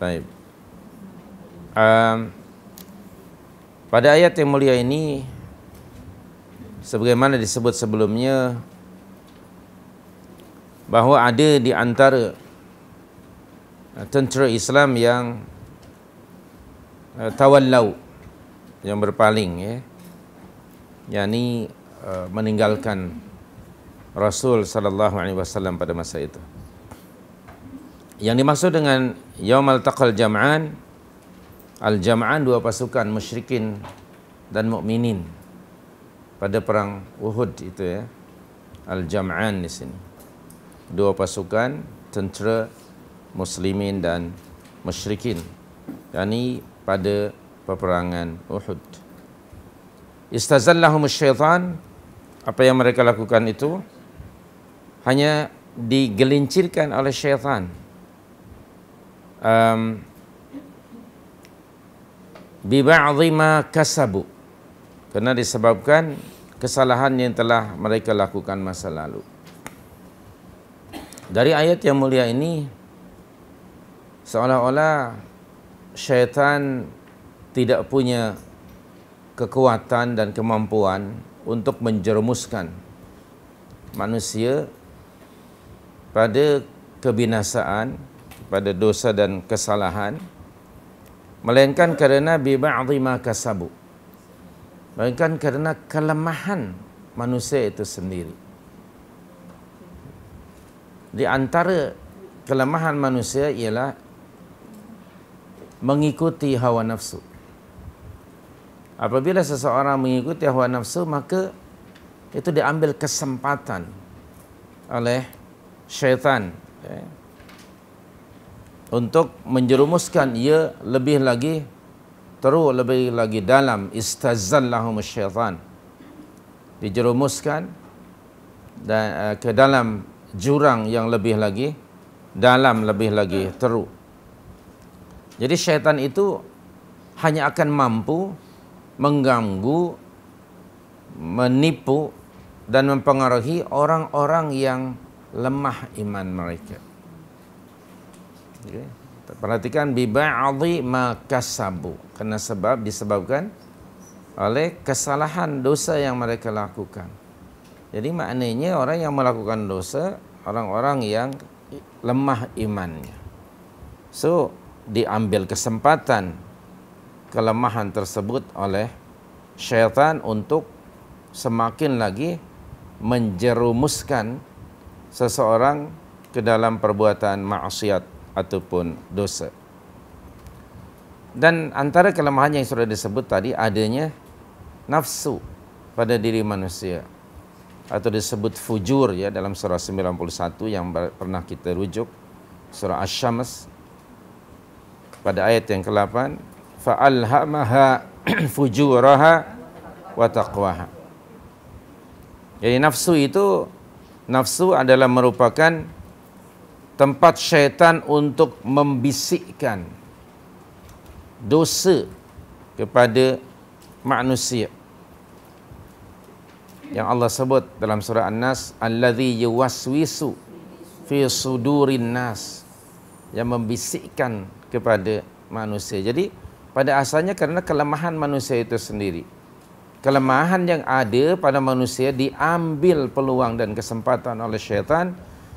Baik. Um, pada ayat yang mulia ini, sebagaimana disebut sebelumnya, bahawa ada di antara uh, tentera Islam yang uh, tawallau, yang berpaling, ya. yang uh, meninggalkan Rasul Sallallahu Alaihi Wasallam pada masa itu yang dimaksud dengan yaumal taqal jam'an al jam'an dua pasukan musyrikin dan mukminin pada perang Uhud itu ya al jam'an di sini dua pasukan tentera muslimin dan musyrikin yakni pada peperangan Uhud istazallahu syaitan apa yang mereka lakukan itu hanya digelincirkan oleh syaitan um, Biba'adhi ma kasabu Kerana disebabkan Kesalahan yang telah mereka lakukan masa lalu Dari ayat yang mulia ini Seolah-olah Syaitan Tidak punya Kekuatan dan kemampuan Untuk menjermuskan Manusia Pada Kebinasaan pada dosa dan kesalahan melainkan kerana bi ba'dhi ma kasabu melainkan kerana kelemahan manusia itu sendiri di antara kelemahan manusia ialah mengikuti hawa nafsu apabila seseorang mengikuti hawa nafsu maka itu diambil kesempatan oleh syaitan eh, untuk menjerumuskan ia lebih lagi teru lebih lagi dalam istazallahum syaitan dijerumuskan dan uh, ke dalam jurang yang lebih lagi dalam lebih lagi teru jadi syaitan itu hanya akan mampu mengganggu menipu dan mempengaruhi orang-orang yang lemah iman mereka. Okay. Perhatikan biba'adhi makasabu. Kerana sebab disebabkan oleh kesalahan dosa yang mereka lakukan. Jadi maknanya orang yang melakukan dosa, orang-orang yang lemah imannya. So, diambil kesempatan kelemahan tersebut oleh syaitan untuk semakin lagi menjerumuskan seseorang ke dalam perbuatan maksiat ataupun dosa. Dan antara kelemahan yang sudah disebut tadi adanya nafsu pada diri manusia atau disebut fujur ya dalam surah 91 yang pernah kita rujuk surah Asy-Syams pada ayat yang ke-8 fa'alhamaha fujuraha wa taqwaha jadi nafsu itu nafsu adalah merupakan tempat syaitan untuk membisikkan dosa kepada manusia yang Allah sebut dalam surah An-Nas allazi yuwaswisu fi sudurin nas yang membisikkan kepada manusia. Jadi pada asalnya karena kelemahan manusia itu sendiri. Kelemahan yang ada pada manusia diambil peluang dan kesempatan oleh syaitan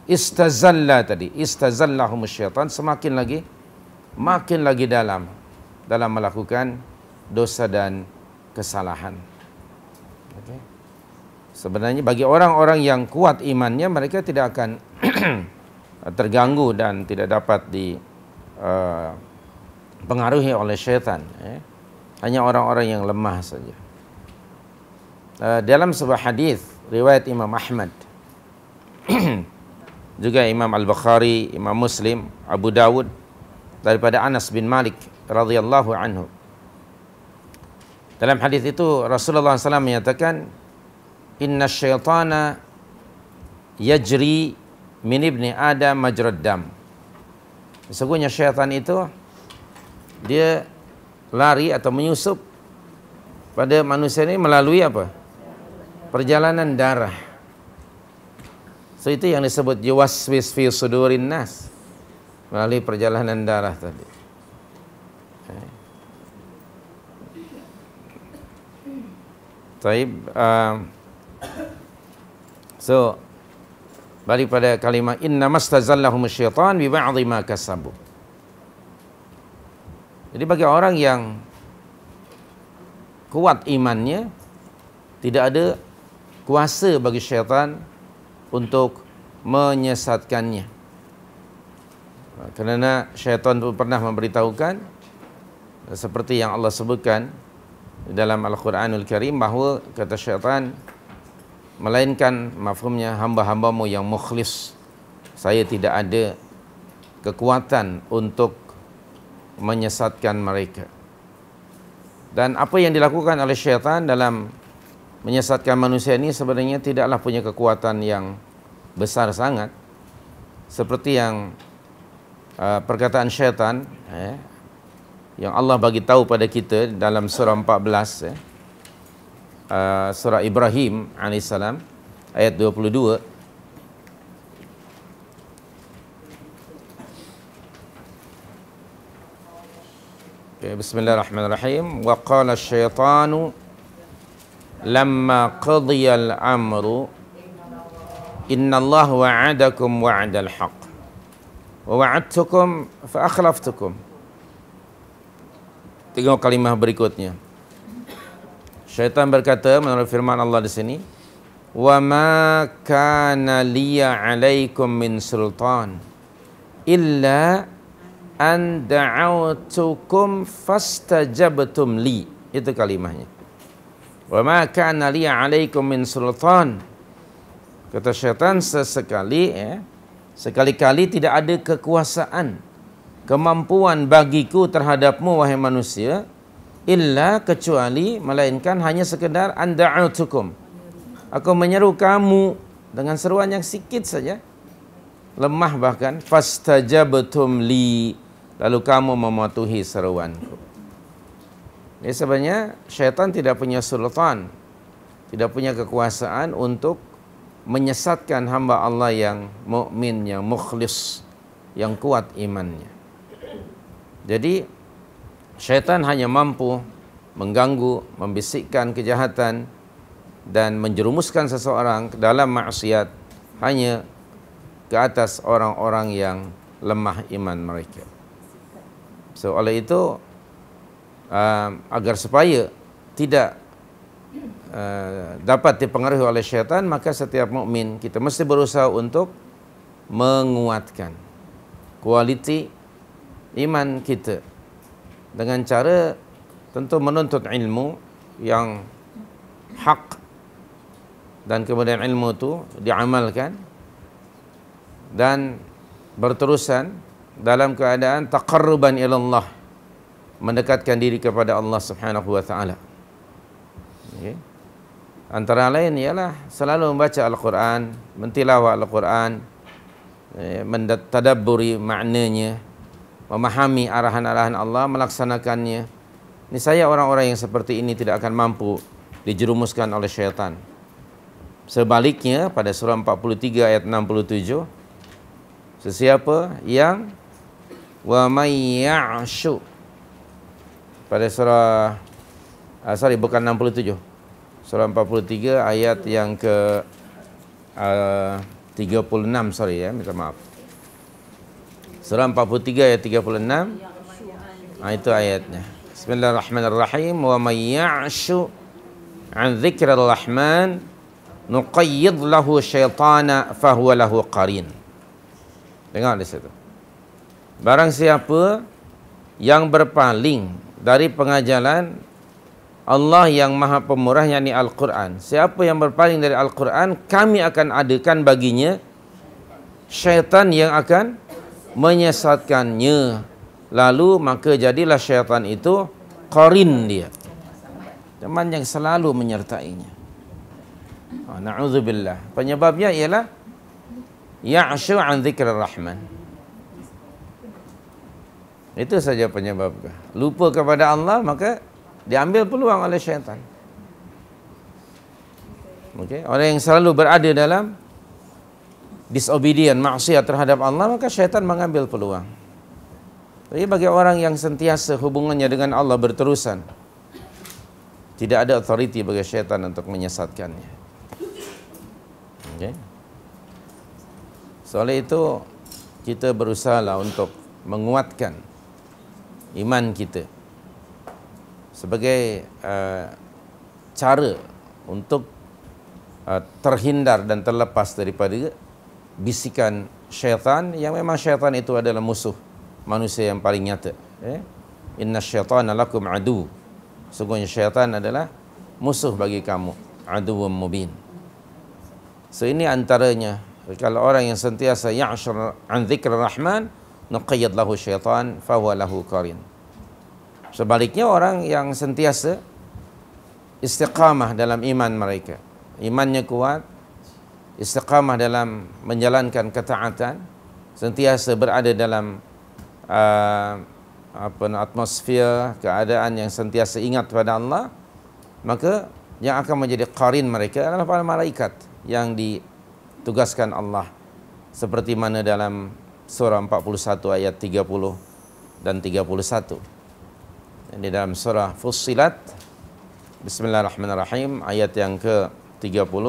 istazalla tadi istazallahum syaitan semakin lagi makin lagi dalam dalam melakukan dosa dan kesalahan okay. sebenarnya bagi orang-orang yang kuat imannya mereka tidak akan terganggu dan tidak dapat dipengaruhi uh, oleh syaitan eh. hanya orang-orang yang lemah saja uh, dalam sebuah hadis riwayat Imam Ahmad juga Imam Al-Bukhari, Imam Muslim, Abu Dawud daripada Anas bin Malik radhiyallahu anhu. Dalam hadis itu Rasulullah SAW menyatakan Inna syaitana yajri min ibni Adam majrad dam. Sesungguhnya syaitan itu dia lari atau menyusup pada manusia ini melalui apa? Perjalanan darah. So itu yang disebut jiwas yuwaswis fi sudurin nas melalui perjalanan darah tadi. Taib. Um, so balik pada kalimah inna mastazallahum syaitan bi ba'dhi ma kasabu. Jadi bagi orang yang kuat imannya tidak ada kuasa bagi syaitan untuk menyesatkannya. Ha, kerana syaitan pun pernah memberitahukan eh, seperti yang Allah sebutkan dalam Al-Quranul Karim bahawa kata syaitan melainkan mafhumnya hamba-hambamu yang mukhlis saya tidak ada kekuatan untuk menyesatkan mereka. Dan apa yang dilakukan oleh syaitan dalam menyesatkan manusia ini sebenarnya tidaklah punya kekuatan yang besar sangat seperti yang uh, perkataan syaitan eh, yang Allah bagi tahu pada kita dalam surah 14 eh, uh, surah Ibrahim salam ayat 22 okay, Bismillahirrahmanirrahim. Wa qala syaitanu لما قضي الأمر إن الله وعدكم وعد الحق ووعدتكم فأخلفتكم Tengok kalimah berikutnya. Syaitan berkata menurut firman Allah di sini, "Wa ma kana liya 'alaikum min sultan illa an da'awtukum fastajabtum li." Itu kalimahnya. Wa ma kana li alaikum min sultan. Kata syaitan sesekali ya, sekali-kali tidak ada kekuasaan kemampuan bagiku terhadapmu wahai manusia illa kecuali melainkan hanya sekedar anda'atukum. Aku menyeru kamu dengan seruan yang sikit saja lemah bahkan fastajabtum li lalu kamu mematuhi seruanku. Ini sebenarnya syaitan tidak punya sultan, tidak punya kekuasaan untuk menyesatkan hamba Allah yang mukmin, yang mukhlis, yang kuat imannya. Jadi syaitan hanya mampu mengganggu, membisikkan kejahatan dan menjerumuskan seseorang ke dalam maksiat hanya ke atas orang-orang yang lemah iman mereka. So oleh itu uh, agar supaya tidak uh, dapat dipengaruhi oleh syaitan maka setiap mukmin kita mesti berusaha untuk menguatkan kualiti iman kita dengan cara tentu menuntut ilmu yang hak dan kemudian ilmu itu diamalkan dan berterusan dalam keadaan taqarruban ilallah mendekatkan diri kepada Allah Subhanahu wa taala. Okay. Antara lain ialah selalu membaca Al-Quran, mentilawah Al-Quran, eh, mendadaburi maknanya, memahami arahan-arahan Allah, melaksanakannya. Ini saya orang-orang yang seperti ini tidak akan mampu dijerumuskan oleh syaitan. Sebaliknya pada surah 43 ayat 67, sesiapa yang wa may ya'syu pada surah uh, sorry bukan 67 surah 43 ayat yang ke ah, uh, 36 sorry ya minta maaf surah 43 ayat 36 ah itu ayatnya bismillahirrahmanirrahim wa may ya'shu an dzikrirrahman nuqayyid lahu syaitana fahuwa lahu qarin dengar di situ barang siapa yang berpaling dari pengajalan Allah yang maha pemurah yakni Al-Quran siapa yang berpaling dari Al-Quran kami akan adakan baginya syaitan yang akan menyesatkannya lalu maka jadilah syaitan itu korin dia teman yang selalu menyertainya oh, na'udzubillah penyebabnya ialah ya'asyu an zikr rahman itu saja penyebabnya. Lupa kepada Allah, maka diambil peluang oleh syaitan. Okay? Orang yang selalu berada dalam disobedient, maksiat terhadap Allah, maka syaitan mengambil peluang. Jadi bagi orang yang sentiasa hubungannya dengan Allah berterusan, tidak ada authority bagi syaitan untuk menyesatkannya. Okay? Soalnya itu kita berusaha untuk menguatkan iman kita sebagai uh, cara untuk uh, terhindar dan terlepas daripada bisikan syaitan yang memang syaitan itu adalah musuh manusia yang paling nyata eh? inna syaitan alakum adu sungguhnya syaitan adalah musuh bagi kamu Adu wa mubin so ini antaranya kalau orang yang sentiasa ya'shar an zikr rahman nuqayyad lahu syaitan fahuwa lahu qarin sebaliknya orang yang sentiasa istiqamah dalam iman mereka imannya kuat istiqamah dalam menjalankan ketaatan sentiasa berada dalam uh, apa atmosfer keadaan yang sentiasa ingat kepada Allah maka yang akan menjadi qarin mereka adalah para malaikat yang ditugaskan Allah seperti mana dalam surah 41 ayat 30 dan 31. Dan di dalam surah Fussilat, Bismillahirrahmanirrahim, ayat yang ke-30.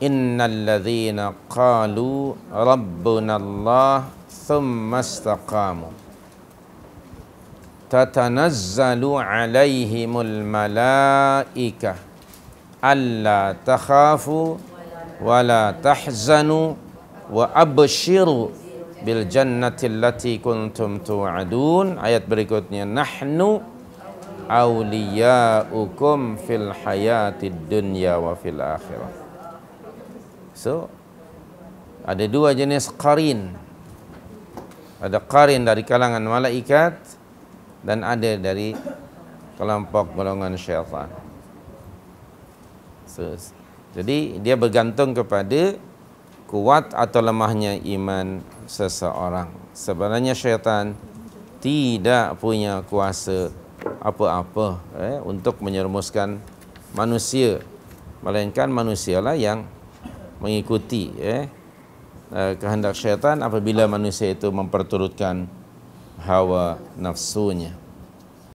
Innal ladhina qalu rabbunallah thumma istaqamu. Tatanazzalu alaihimul malaikah. Alla takhafu wala tahzanu wa abshiru bil jannati allati kuntum tu'adun ayat berikutnya nahnu awliyaukum fil hayati dunya wa fil akhirah so ada dua jenis qarin ada qarin dari kalangan malaikat dan ada dari kelompok golongan syaitan so, jadi dia bergantung kepada kuat atau lemahnya iman seseorang. Sebenarnya syaitan tidak punya kuasa apa-apa eh, untuk menyermuskan manusia. Melainkan manusialah yang mengikuti eh, eh, kehendak syaitan apabila manusia itu memperturutkan hawa nafsunya.